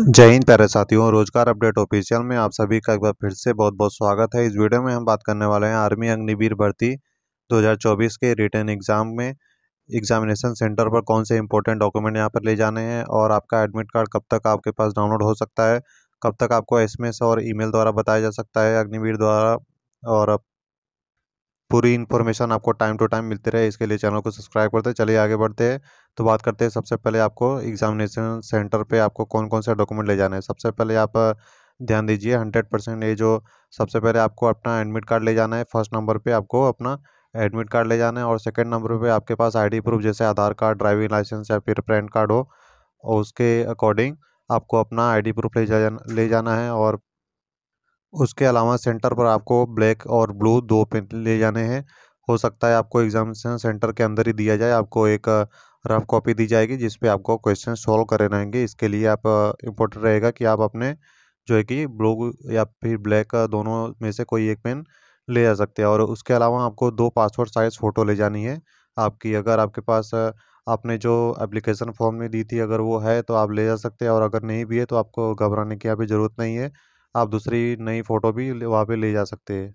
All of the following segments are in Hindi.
जय हिंद प्यारे साथियों रोजगार अपडेट ऑफिशियल में आप सभी का एक बार फिर से बहुत बहुत स्वागत है इस वीडियो में हम बात करने वाले हैं आर्मी अग्निवीर भर्ती 2024 के रिटर्न एग्जाम में एग्जामिनेशन सेंटर पर कौन से इंपॉर्टेंट डॉक्यूमेंट यहाँ पर ले जाने हैं और आपका एडमिट कार्ड कब तक आपके पास डाउनलोड हो सकता है कब तक आपको एस और ई द्वारा बताया जा सकता है अग्निवीर द्वारा और पूरी इन्फॉर्मेशन आपको टाइम टू टाइम मिलती रहे इसके लिए चैनल को सब्सक्राइब करते हैं चलिए आगे बढ़ते हैं तो बात करते हैं सबसे पहले आपको एग्जामिनेशन सेंटर पे आपको कौन कौन से डॉक्यूमेंट ले जाना है सबसे पहले आप ध्यान दीजिए हंड्रेड परसेंट ये जो सबसे पहले आपको अपना एडमिट कार्ड ले जाना है फर्स्ट नंबर पर आपको अपना एडमिट कार्ड ले जाना है और सेकेंड नंबर पर आपके पास आई प्रूफ जैसे आधार कार्ड ड्राइविंग लाइसेंस या फिर पैन कार्ड हो और उसके अकॉर्डिंग आपको अपना आईडी प्रूफ ले जा ले जाना है और उसके अलावा सेंटर पर आपको ब्लैक और ब्लू दो पेन ले जाने हैं हो सकता है आपको एग्जामिनेशन सेंटर के अंदर ही दिया जाए आपको एक रफ कॉपी दी जाएगी जिस पे आपको क्वेश्चन सॉल्व करे रहेंगे इसके लिए आप इम्पोर्टेंट रहेगा कि आप अपने जो है कि ब्लू या फिर ब्लैक दोनों में से कोई एक पेन ले जा सकते हैं और उसके अलावा आपको दो पासपोर्ट साइज़ फ़ोटो ले जानी है आपकी अगर आपके पास आपने जो एप्लीकेशन फॉर्म में दी थी अगर वो है तो आप ले जा सकते हैं और अगर नहीं भी है तो आपको घबराने की अभी ज़रूरत नहीं है आप दूसरी नई फ़ोटो भी वहाँ पे ले जा सकते हैं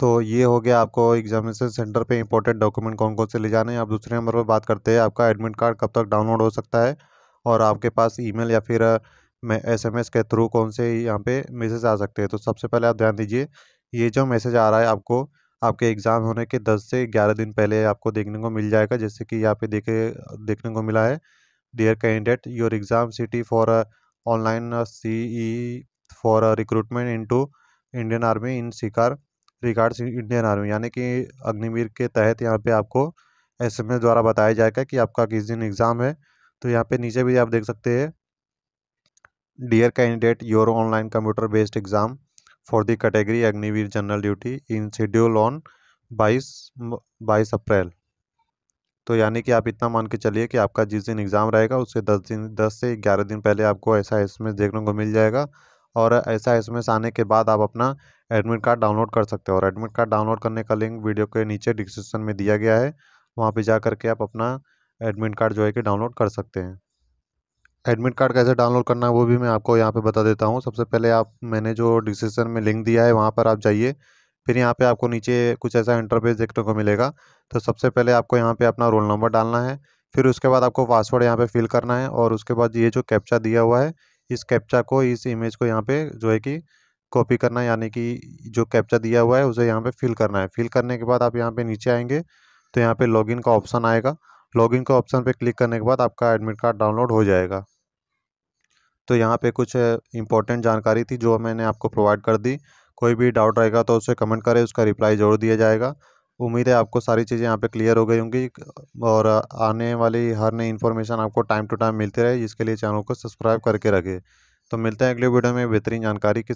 तो ये हो गया आपको एग्जामिनेशन सेंटर पे इंपॉर्टेंट डॉक्यूमेंट कौन कौन से ले जाने हैं आप दूसरे नंबर पर बात करते हैं आपका एडमिट कार्ड कब तक डाउनलोड हो सकता है और आपके पास ई या फिर एस एम एस के थ्रू कौन से यहाँ पर मैसेज आ सकते हैं तो सबसे पहले आप ध्यान दीजिए ये जो मैसेज आ रहा है आपको आपके एग्ज़ाम होने के दस से ग्यारह दिन पहले आपको देखने को मिल जाएगा जैसे कि यहाँ पे देखे देखने को मिला है dear candidate your exam city for online C E for recruitment into Indian Army in शिकार रिगार्ड्स इंडियन आर्मी यानी कि अग्निवीर के तहत यहाँ पे आपको एस एम द्वारा बताया जाएगा कि आपका किस दिन एग्ज़ाम है तो यहाँ पे नीचे भी आप देख सकते हैं dear candidate your online computer based exam for the category Agniveer general duty in schedule on बाईस बाईस अप्रैल तो यानी कि आप इतना मान के चलिए कि आपका जिस दिन एग्ज़ाम रहेगा उससे दस दिन दस से ग्यारह दिन पहले आपको ऐसा एस देखने को मिल जाएगा और ऐसा एस आने के बाद आप अपना एडमिट कार्ड डाउनलोड कर सकते हो और एडमिट कार्ड डाउनलोड करने का लिंक वीडियो के नीचे डिस्क्रिप्शन में दिया गया है वहाँ पर जा करके आप अपना एडमिट कार्ड जो है कि डाउनलोड कर सकते हैं एडमिट कार्ड कैसे डाउनलोड करना है वो भी मैं आपको यहाँ पे बता देता हूँ सबसे पहले आप मैंने जो डिस्क्रिप्शन में लिंक दिया है वहाँ पर आप जाइए फिर यहाँ पे आपको नीचे कुछ ऐसा इंटरफेस देखने को मिलेगा तो सबसे पहले आपको यहाँ पे अपना रोल नंबर डालना है फिर उसके बाद आपको पासवर्ड यहाँ पे फिल करना है और उसके बाद ये जो कैप्चा दिया हुआ है इस कैप्चा को इस इमेज को यहाँ पे जो है कि कॉपी करना है यानी कि जो कैप्चा दिया हुआ है उसे यहाँ पे फिल करना है फिल करने के बाद आप यहाँ पे नीचे आएंगे तो यहाँ पे लॉगिन का ऑप्शन आएगा लॉगिन का ऑप्शन पे क्लिक करने के बाद आपका एडमिट कार्ड डाउनलोड हो जाएगा तो यहाँ पे कुछ इंपॉर्टेंट जानकारी थी जो मैंने आपको प्रोवाइड कर दी कोई भी डाउट रहेगा तो उसे कमेंट करें उसका रिप्लाई ज़रूर दिया जाएगा उम्मीद है आपको सारी चीज़ें यहाँ पे क्लियर हो गई होंगी और आने वाली हर नई इन्फॉर्मेशन आपको टाइम टू टाइम मिलती रहे इसके लिए चैनल को सब्सक्राइब करके रखें तो मिलते हैं अगले वीडियो में बेहतरीन जानकारी के